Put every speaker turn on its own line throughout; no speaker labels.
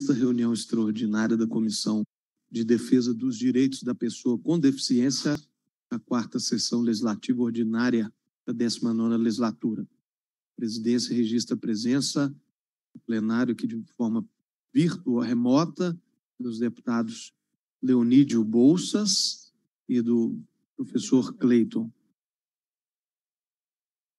Essa reunião extraordinária da Comissão de Defesa dos Direitos da Pessoa com Deficiência, a quarta sessão legislativa ordinária da 19ª legislatura. A presidência registra a presença do plenário que de forma virtual remota dos deputados Leonídio Bolsas e do professor Cleiton.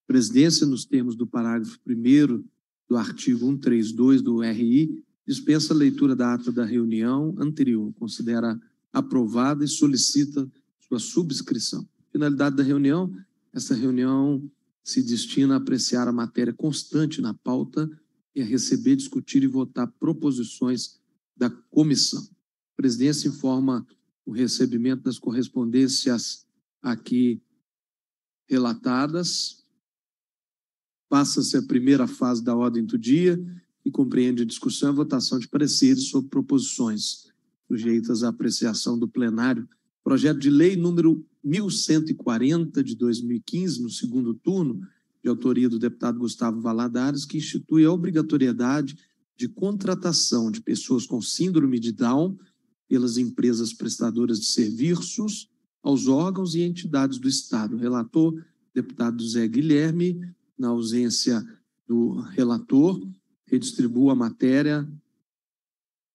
Presidência, nos termos do parágrafo 1 do artigo 132 do RI, dispensa a leitura da ata da reunião anterior, considera aprovada e solicita sua subscrição. Finalidade da reunião: essa reunião se destina a apreciar a matéria constante na pauta e a receber, discutir e votar proposições da comissão. A presidência informa o recebimento das correspondências aqui relatadas. Passa-se a primeira fase da ordem do dia e compreende discussão e votação de pareceres sobre proposições sujeitas à apreciação do plenário. Projeto de lei número 1140 de 2015, no segundo turno, de autoria do deputado Gustavo Valadares, que institui a obrigatoriedade de contratação de pessoas com síndrome de Down pelas empresas prestadoras de serviços aos órgãos e entidades do Estado. Relator, deputado Zé Guilherme, na ausência do relator, redistribuo a matéria.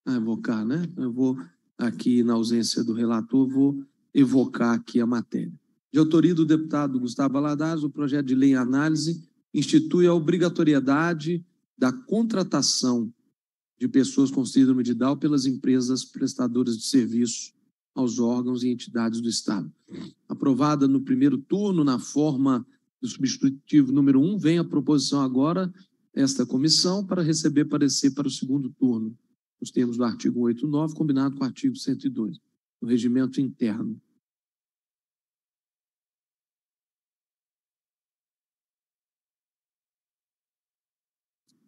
Ah, evocar, né? Eu vou, aqui na ausência do relator, vou evocar aqui a matéria. De autoria do deputado Gustavo Aladaz, o projeto de lei em análise institui a obrigatoriedade da contratação de pessoas com síndrome de Down pelas empresas prestadoras de serviço aos órgãos e entidades do Estado. Aprovada no primeiro turno, na forma do substitutivo número 1, um, vem a proposição agora esta comissão para receber parecer para o segundo turno, nos termos do artigo 89, combinado com o artigo 102, do regimento interno.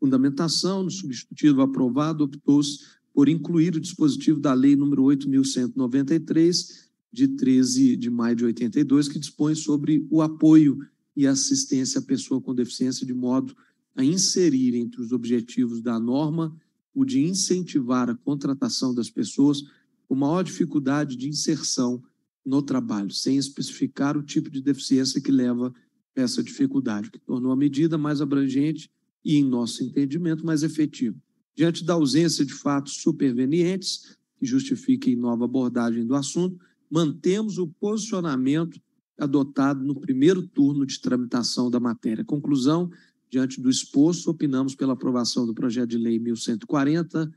Fundamentação, no substitutivo aprovado, optou-se por incluir o dispositivo da Lei número 8.193, de 13 de maio de 82, que dispõe sobre o apoio e assistência à pessoa com deficiência de modo a inserir entre os objetivos da norma o de incentivar a contratação das pessoas com maior dificuldade de inserção no trabalho, sem especificar o tipo de deficiência que leva a essa dificuldade, que tornou a medida mais abrangente e, em nosso entendimento, mais efetiva. Diante da ausência de fatos supervenientes que justifiquem nova abordagem do assunto, mantemos o posicionamento adotado no primeiro turno de tramitação da matéria. Conclusão Diante do exposto, opinamos pela aprovação do projeto de lei 1140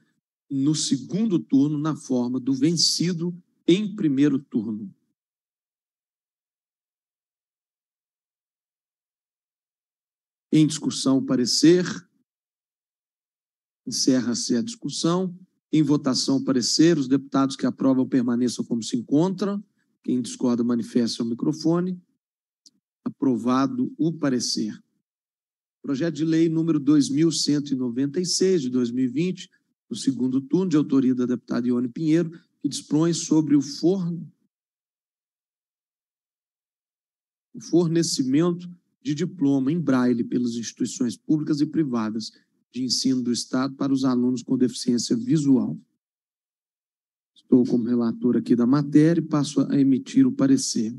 no segundo turno, na forma do vencido em primeiro turno. Em discussão, o parecer. Encerra-se a discussão. Em votação, o parecer. Os deputados que aprovam permaneçam como se encontram. Quem discorda, manifesta o microfone. Aprovado o parecer. Projeto de lei número 2196 de 2020, no segundo turno, de autoria da deputada Ione Pinheiro, que dispõe sobre o fornecimento de diploma em braille pelas instituições públicas e privadas de ensino do Estado para os alunos com deficiência visual. Estou como relator aqui da matéria e passo a emitir o parecer.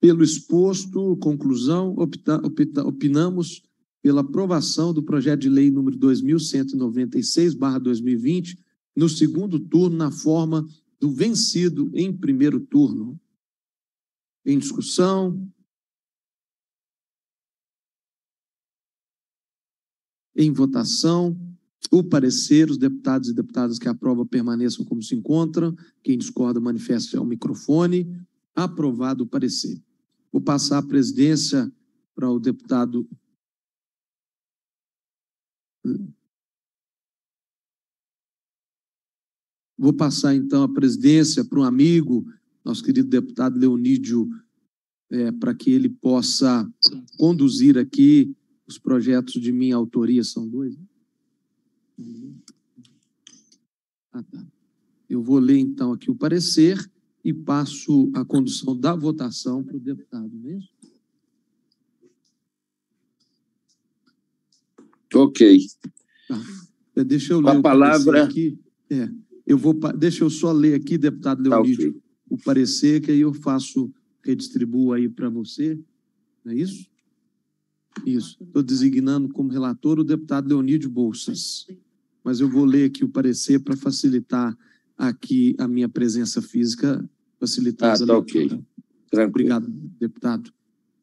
Pelo exposto, conclusão, opta, opta, opinamos pela aprovação do projeto de lei número 2196/2020 no segundo turno na forma do vencido em primeiro turno. Em discussão, em votação, o parecer, os deputados e deputadas que aprovam permaneçam como se encontram, quem discorda manifesta ao microfone. Aprovado o parecer. Vou passar a presidência para o deputado. Vou passar então a presidência para um amigo, nosso querido deputado Leonídio, é, para que ele possa conduzir aqui os projetos de minha autoria. São dois? Né? Ah, tá. Eu vou ler então aqui o parecer e passo a condução da votação para o deputado mesmo. É ok. Tá. É, deixa eu ler. A palavra. Aqui. É, eu vou, deixa eu só ler aqui, deputado Leonídio, tá, okay. o parecer, que aí eu faço, redistribuo aí para você. Não é isso? Isso. Estou designando como relator o deputado Leonídio Bolsas. Mas eu vou ler aqui o parecer para facilitar aqui a minha presença física, facilitar ah, tá a leitura. ok. Tranquilo. Obrigado, deputado.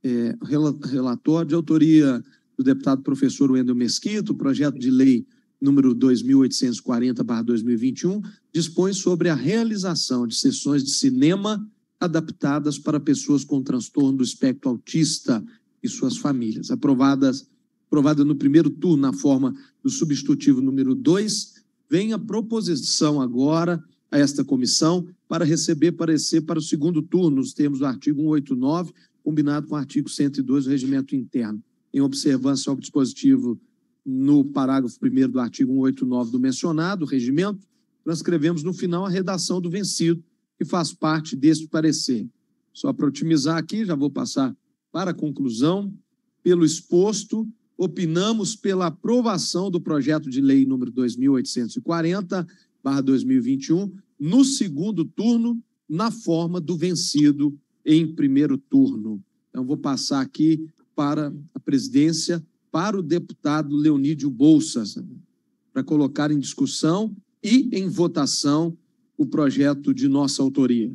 É, relatório de autoria do deputado professor Wendel Mesquito, projeto de lei número 2840-2021, dispõe sobre a realização de sessões de cinema adaptadas para pessoas com transtorno do espectro autista e suas famílias. Aprovadas, aprovada no primeiro turno na forma do substitutivo número 2 vem a proposição agora a esta comissão para receber parecer para o segundo turno, nos termos do artigo 189, combinado com o artigo 102 do regimento interno. Em observância ao dispositivo no parágrafo 1 do artigo 189 do mencionado regimento, transcrevemos no final a redação do vencido, que faz parte deste parecer. Só para otimizar aqui, já vou passar para a conclusão. Pelo exposto, opinamos pela aprovação do projeto de lei número 2840/2021 no segundo turno, na forma do vencido em primeiro turno. Então vou passar aqui para a presidência para o deputado Leonídio Bolsas para colocar em discussão e em votação o projeto de nossa autoria.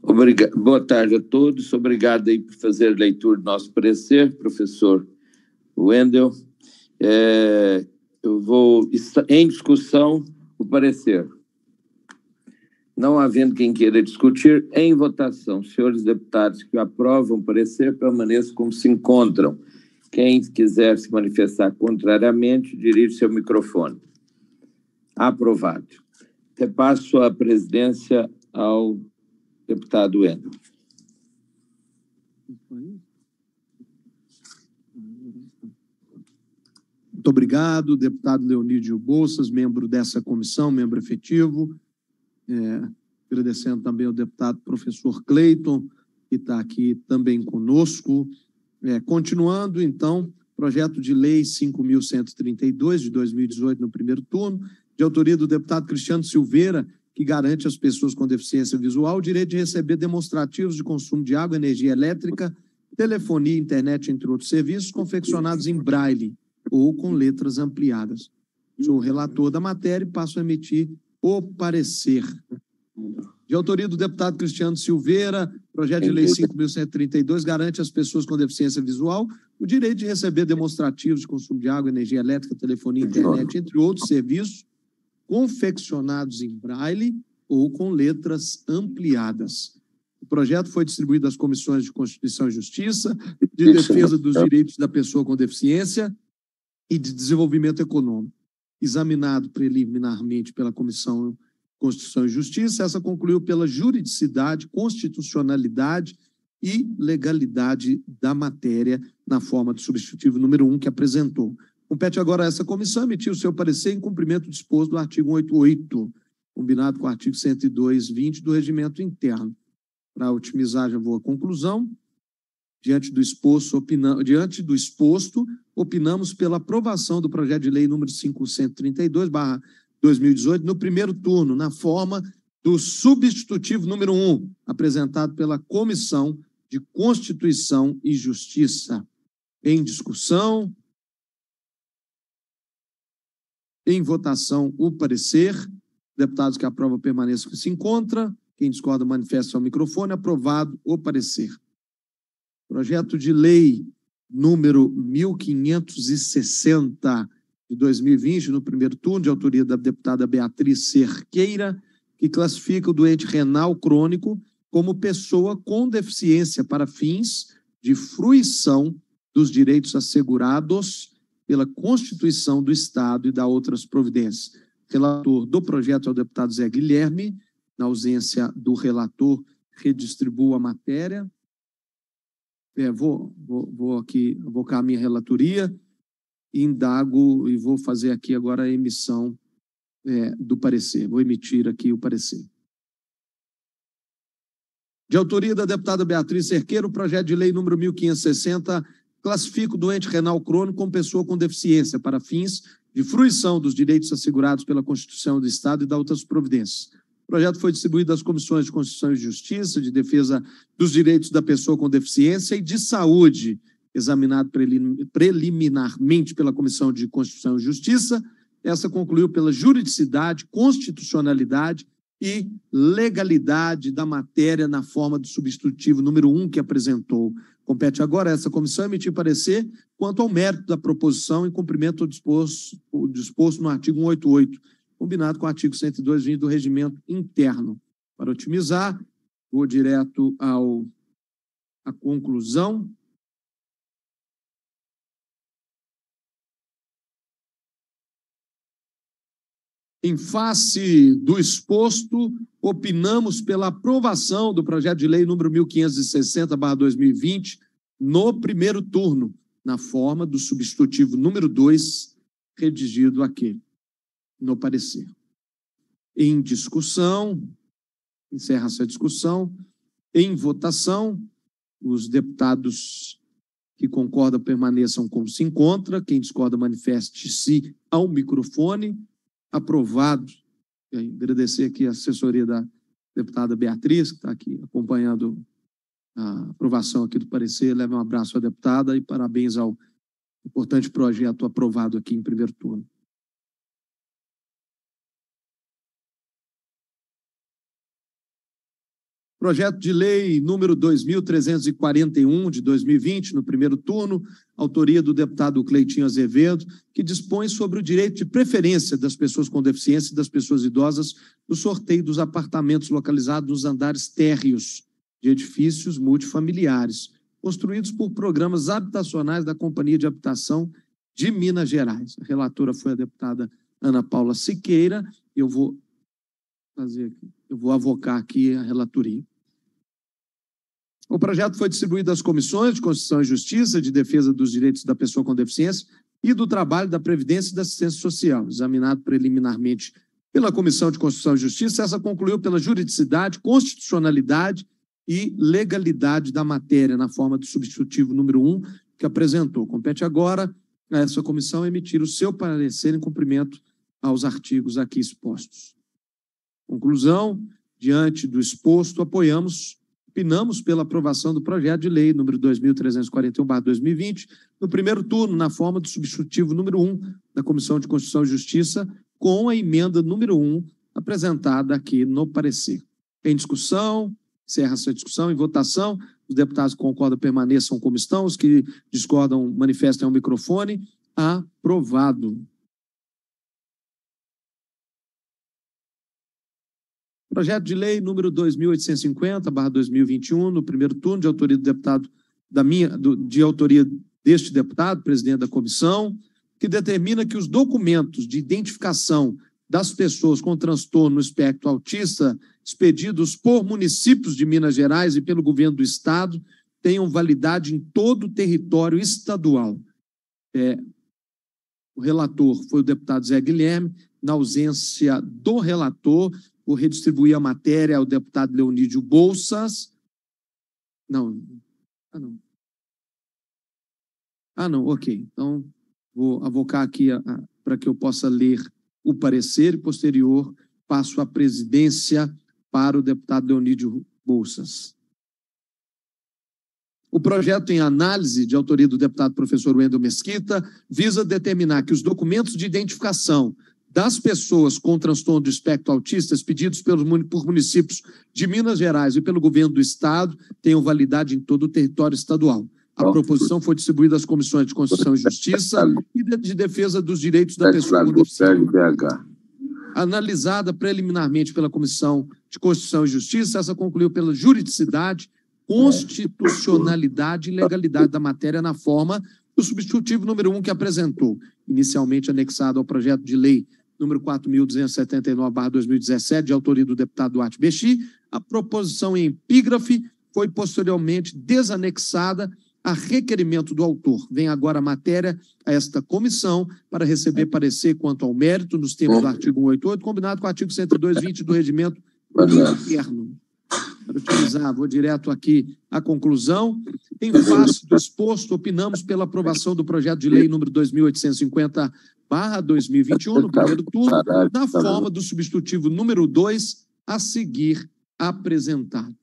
Obrigado. Boa tarde a todos. Obrigado aí por fazer a leitura do nosso parecer, professor Wendel, é, eu vou em discussão o parecer. Não havendo quem queira discutir, em votação, senhores deputados que aprovam o parecer, permaneçam como se encontram. Quem quiser se manifestar contrariamente, dirige seu microfone. Aprovado. Repasso a presidência ao deputado Wendel. Muito obrigado, deputado Leonídio Bolsas, membro dessa comissão, membro efetivo. É, agradecendo também ao deputado professor Cleiton, que está aqui também conosco. É, continuando, então, projeto de lei 5.132 de 2018, no primeiro turno, de autoria do deputado Cristiano Silveira, que garante às pessoas com deficiência visual o direito de receber demonstrativos de consumo de água, energia elétrica telefonia, internet, entre outros serviços, confeccionados em braille ou com letras ampliadas. Sou relator da matéria e passo a emitir o parecer. De autoria do deputado Cristiano Silveira, projeto de lei 5.132 garante às pessoas com deficiência visual o direito de receber demonstrativos de consumo de água, energia elétrica, telefonia, internet, entre outros serviços, confeccionados em braille ou com letras ampliadas. O projeto foi distribuído às comissões de Constituição e Justiça, de Defesa dos Direitos da Pessoa com Deficiência e de Desenvolvimento Econômico. Examinado preliminarmente pela Comissão Constituição e Justiça, essa concluiu pela juridicidade, constitucionalidade e legalidade da matéria na forma do substitutivo número 1 que apresentou. Compete agora a essa comissão emitir o seu parecer em cumprimento disposto do artigo 88, combinado com o artigo 102, 20 do Regimento Interno. Para otimizar, já vou à conclusão. Diante do, exposto, opina... Diante do exposto, opinamos pela aprovação do projeto de lei número 532, barra 2018, no primeiro turno, na forma do substitutivo número 1, apresentado pela Comissão de Constituição e Justiça. Em discussão, em votação, o parecer. Deputados que aprovam permaneçam que se encontram. Quem discorda, manifesta ao microfone. Aprovado o parecer. Projeto de lei número 1560 de 2020, no primeiro turno, de autoria da deputada Beatriz Cerqueira, que classifica o doente renal crônico como pessoa com deficiência para fins de fruição dos direitos assegurados pela Constituição do Estado e da outras providências. Relator do projeto é o deputado Zé Guilherme na ausência do relator, redistribuo a matéria. É, vou, vou, vou aqui avocar a minha relatoria e indago e vou fazer aqui agora a emissão é, do parecer. Vou emitir aqui o parecer. De autoria da deputada Beatriz Cerqueira, o projeto de lei número 1560 classifica o doente renal crônico como pessoa com deficiência para fins de fruição dos direitos assegurados pela Constituição do Estado e das outras providências. O projeto foi distribuído às comissões de Constituição e Justiça, de Defesa dos Direitos da Pessoa com Deficiência e de Saúde, examinado preliminarmente pela Comissão de Constituição e Justiça. Essa concluiu pela juridicidade, constitucionalidade e legalidade da matéria na forma do substitutivo número 1 um que apresentou. Compete agora a essa comissão emitir parecer quanto ao mérito da proposição em cumprimento ao disposto, ao disposto no artigo 188 combinado com o artigo 102, 20 do regimento interno. Para otimizar, vou direto ao à conclusão. Em face do exposto, opinamos pela aprovação do projeto de lei número 1560/2020 no primeiro turno, na forma do substitutivo número 2 redigido aqui no parecer. Em discussão, encerra-se a discussão. Em votação, os deputados que concordam permaneçam como se encontra, quem discorda manifeste-se ao microfone. Aprovado. Agradecer aqui a assessoria da deputada Beatriz, que está aqui acompanhando a aprovação aqui do parecer. Leve um abraço à deputada e parabéns ao importante projeto aprovado aqui em primeiro turno. Projeto de lei número 2341 de 2020, no primeiro turno, autoria do deputado Cleitinho Azevedo, que dispõe sobre o direito de preferência das pessoas com deficiência e das pessoas idosas no sorteio dos apartamentos localizados nos andares térreos de edifícios multifamiliares, construídos por programas habitacionais da Companhia de Habitação de Minas Gerais. A relatora foi a deputada Ana Paula Siqueira, eu vou fazer aqui eu vou avocar aqui a relatoria. O projeto foi distribuído às comissões de Constituição e Justiça, de Defesa dos Direitos da Pessoa com Deficiência e do Trabalho, da Previdência e da Assistência Social, examinado preliminarmente pela Comissão de Constituição e Justiça. Essa concluiu pela juridicidade, constitucionalidade e legalidade da matéria, na forma do substitutivo número 1 que apresentou. Compete agora a essa comissão emitir o seu parecer em cumprimento aos artigos aqui expostos. Conclusão: diante do exposto, apoiamos opinamos pela aprovação do projeto de lei número 2341/2020, no primeiro turno, na forma do substitutivo número 1 da Comissão de Constituição e Justiça, com a emenda número 1 apresentada aqui no parecer. Em discussão, encerra se a discussão, em votação, os deputados que concordam permaneçam como estão, os que discordam manifestem ao microfone. Aprovado. Projeto de lei número 2850/2021, no primeiro turno, de autoria do deputado da minha, do, de autoria deste deputado, presidente da comissão, que determina que os documentos de identificação das pessoas com transtorno no espectro autista expedidos por municípios de Minas Gerais e pelo governo do estado tenham validade em todo o território estadual. É, o relator foi o deputado Zé Guilherme, na ausência do relator, Vou redistribuir a matéria ao deputado Leonídio Bolsas. Não. Ah, não. Ah, não, ok. Então, vou avocar aqui para que eu possa ler o parecer e, posterior, passo a presidência para o deputado Leonídio Bolsas. O projeto em análise, de autoria do deputado professor Wendel Mesquita, visa determinar que os documentos de identificação das pessoas com transtorno do espectro autista pedidos pelos, por municípios de Minas Gerais e pelo governo do Estado tenham validade em todo o território estadual. A proposição foi distribuída às comissões de Constituição e Justiça e de Defesa dos Direitos da Pessoa com Deficiência. Analisada preliminarmente pela Comissão de Constituição e Justiça, essa concluiu pela juridicidade, constitucionalidade e legalidade da matéria na forma o substitutivo número 1 um que apresentou, inicialmente anexado ao projeto de lei número 4.279-2017, de autoria do deputado Duarte Bexi, a proposição em epígrafe foi posteriormente desanexada a requerimento do autor. Vem agora a matéria a esta comissão para receber é. parecer quanto ao mérito nos termos do artigo 188, combinado com o artigo 10220 do regimento interno para utilizar, vou direto aqui à conclusão. Em face do exposto, opinamos pela aprovação do projeto de lei número 2850 2021, no primeiro turno, na forma do substitutivo número 2 a seguir apresentado.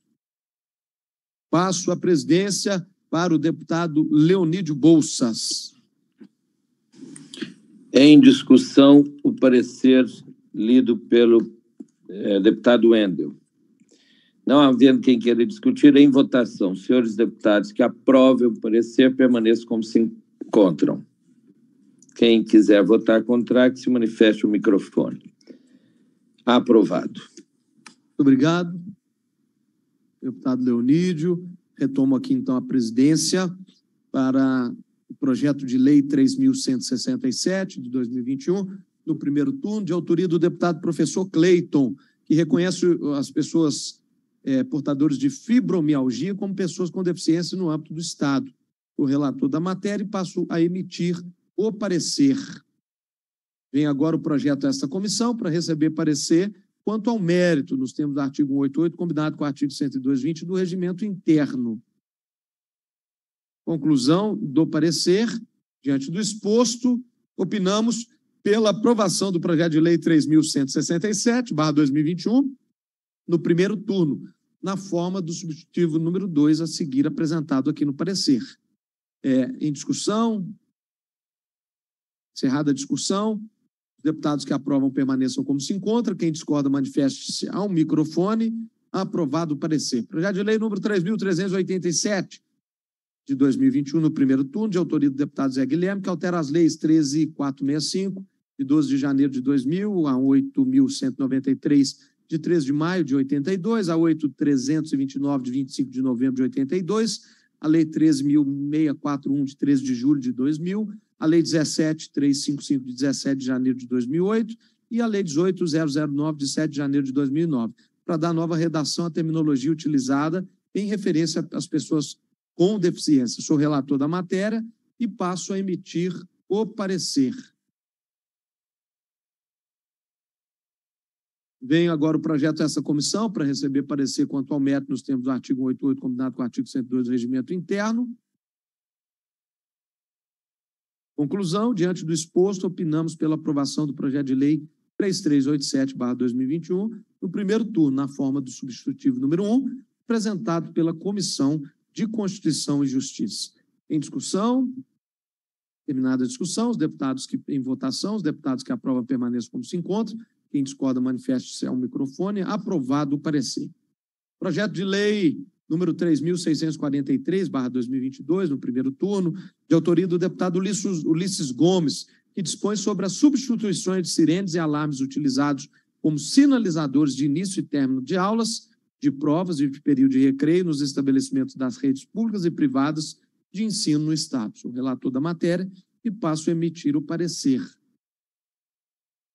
Passo a presidência para o deputado Leonídio Bolsas. Em discussão, o parecer lido pelo eh, deputado Wendel. Não havendo quem queira discutir, em votação, senhores deputados que aprovem o parecer, permaneçam como se encontram. Quem quiser votar contra, que se manifeste o microfone. Aprovado. Muito obrigado, deputado Leonídio. Retomo aqui, então, a presidência para o projeto de lei 3.167 de 2021, no primeiro turno, de autoria do deputado professor Cleiton, que reconhece as pessoas é, portadores de fibromialgia como pessoas com deficiência no âmbito do Estado. O relator da matéria passou a emitir o parecer. Vem agora o projeto a esta comissão para receber parecer quanto ao mérito, nos termos do artigo 188, combinado com o artigo 102.20 do regimento interno. Conclusão do parecer, diante do exposto, opinamos pela aprovação do projeto de lei 3.167, 2021, no primeiro turno, na forma do substitutivo número 2 a seguir apresentado aqui no parecer. É, em discussão? Encerrada a discussão. deputados que aprovam permaneçam como se encontra. Quem discorda, manifeste-se ao microfone. Aprovado o parecer. Projeto de lei número 3.387 de 2021, no primeiro turno, de autoria do deputado Zé Guilherme, que altera as leis 13.465, de 12 de janeiro de 2000 a 8.193 de 13 de maio de 82, a 8329 de 25 de novembro de 82, a lei 13641 de 13 de julho de 2000, a lei 17355 de 17 de janeiro de 2008 e a lei 18009 de 7 de janeiro de 2009, para dar nova redação à terminologia utilizada em referência às pessoas com deficiência. Sou relator da matéria e passo a emitir o parecer. Vem agora o projeto dessa comissão para receber parecer quanto ao método nos termos do artigo 88, combinado com o artigo 102 do regimento interno. Conclusão, diante do exposto, opinamos pela aprovação do projeto de lei 3387-2021, no primeiro turno, na forma do substitutivo número 1, apresentado pela Comissão de Constituição e Justiça. Em discussão, terminada a discussão, os deputados que em votação, os deputados que aprovam permaneçam como se encontram. Quem discorda, manifeste-se ao é microfone. Aprovado o parecer. Projeto de lei número 3.643-2022, no primeiro turno, de autoria do deputado Ulisses Gomes, que dispõe sobre as substituições de sirenes e alarmes utilizados como sinalizadores de início e término de aulas, de provas e de período de recreio nos estabelecimentos das redes públicas e privadas de ensino no Estado. Sou relator da matéria e passo a emitir o parecer.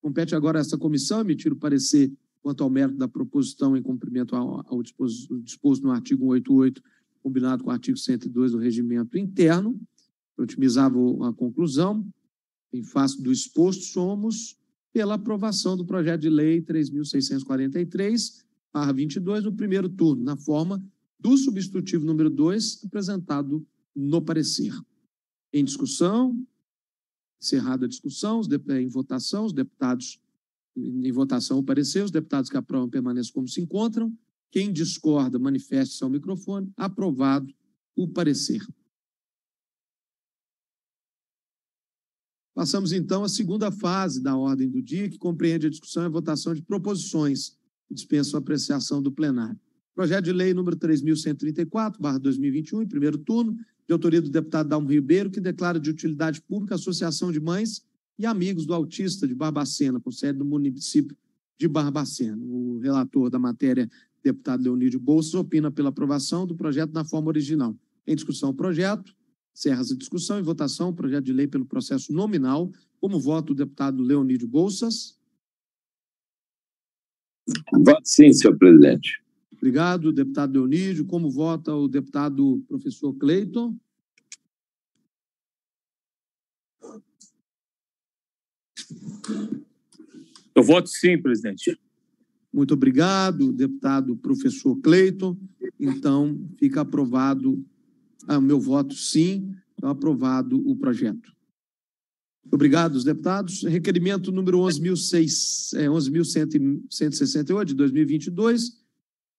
Compete agora a essa comissão emitir o parecer quanto ao mérito da proposição em cumprimento ao, ao disposto, disposto no artigo 188, combinado com o artigo 102 do regimento interno. Eu otimizava a conclusão. Em face do exposto, somos pela aprovação do projeto de lei 3643, barra 22, no primeiro turno, na forma do substitutivo número 2, apresentado no parecer. Em discussão, Cerrada a discussão, em votação, os deputados, em votação o os deputados que aprovam permanecem como se encontram. Quem discorda, manifeste-se ao microfone. Aprovado o parecer. Passamos então à segunda fase da ordem do dia, que compreende a discussão e a votação de proposições que dispensam a apreciação do plenário. Projeto de lei número 3134/2021, em primeiro turno, de autoria do deputado Dalmo Ribeiro, que declara de utilidade pública a Associação de Mães e Amigos do Autista de Barbacena, com sede no município de Barbacena. O relator da matéria, deputado Leonídio Bolsas, opina pela aprovação do projeto na forma original. Em discussão, o projeto. Encerra-se a discussão e votação. Projeto de lei pelo processo nominal. Como voto o deputado Leonídio Bolsas? Voto sim, senhor presidente. Obrigado, deputado Dionísio. Como vota o deputado professor Cleiton? Eu voto sim, presidente. Muito obrigado, deputado professor Cleiton. Então, fica aprovado ah, meu voto sim, então aprovado o projeto. Obrigado, os deputados. Requerimento número 11.168 11, eh, de 2022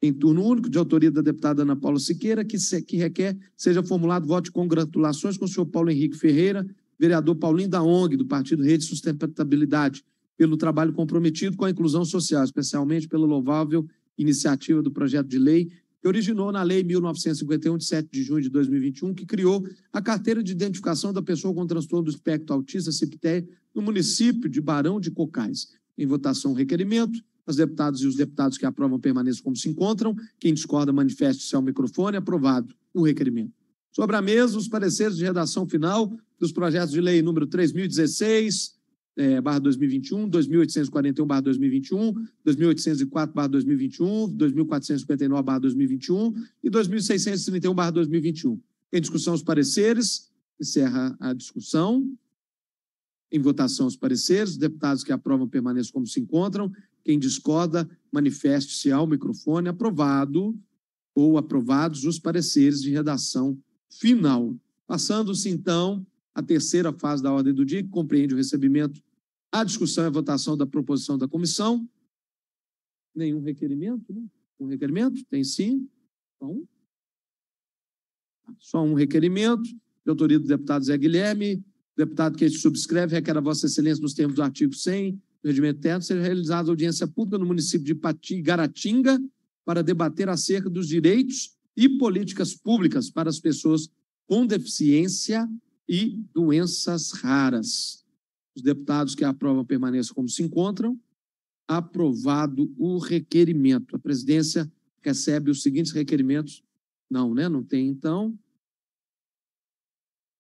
em turno único, de autoria da deputada Ana Paula Siqueira, que, se, que requer seja formulado voto de congratulações com o senhor Paulo Henrique Ferreira, vereador Paulinho da ONG, do Partido Rede Sustentabilidade, pelo trabalho comprometido com a inclusão social, especialmente pela louvável iniciativa do projeto de lei que originou na Lei 1951, de 7 de junho de 2021, que criou a carteira de identificação da pessoa com transtorno do espectro autista, CIPTEI, no município de Barão de Cocais. Em votação, requerimento. Os deputados e os deputados que aprovam permaneçam como se encontram. Quem discorda, manifeste-se ao microfone. Aprovado o requerimento. Sobre a mesa, os pareceres de redação final dos projetos de lei número 3016, é, barra 2021, 2841 barra 2021, 2804 barra 2021, 2459 barra 2021 e 2631 barra 2021. Em discussão os pareceres, encerra a discussão. Em votação os pareceres, os deputados que aprovam permaneçam como se encontram. Quem discorda, manifeste-se ao microfone. Aprovado ou aprovados os pareceres de redação final. Passando-se, então, a terceira fase da ordem do dia, que compreende o recebimento, a discussão e a votação da proposição da comissão. Nenhum requerimento? Né? Um requerimento? Tem sim. Então, só um requerimento, de autoria do deputado Zé Guilherme. O deputado que subscreve requer a Vossa Excelência, nos termos do artigo 100, Regimento Interno, seja realizada audiência pública no município de Pati, Garatinga para debater acerca dos direitos e políticas públicas para as pessoas com deficiência e doenças raras. Os deputados que aprovam permaneçam como se encontram. Aprovado o requerimento. A presidência recebe os seguintes requerimentos. Não, né? Não tem, então.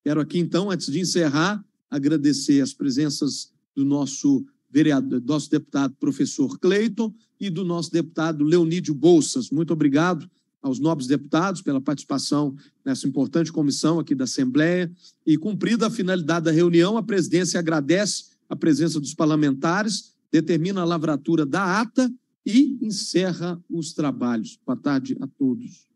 Quero aqui, então, antes de encerrar, agradecer as presenças do nosso vereador, nosso deputado professor Cleiton e do nosso deputado Leonídio Bolsas. Muito obrigado aos nobres deputados pela participação nessa importante comissão aqui da Assembleia. E cumprida a finalidade da reunião, a presidência agradece a presença dos parlamentares, determina a lavratura da ata e encerra os trabalhos. Boa tarde a todos.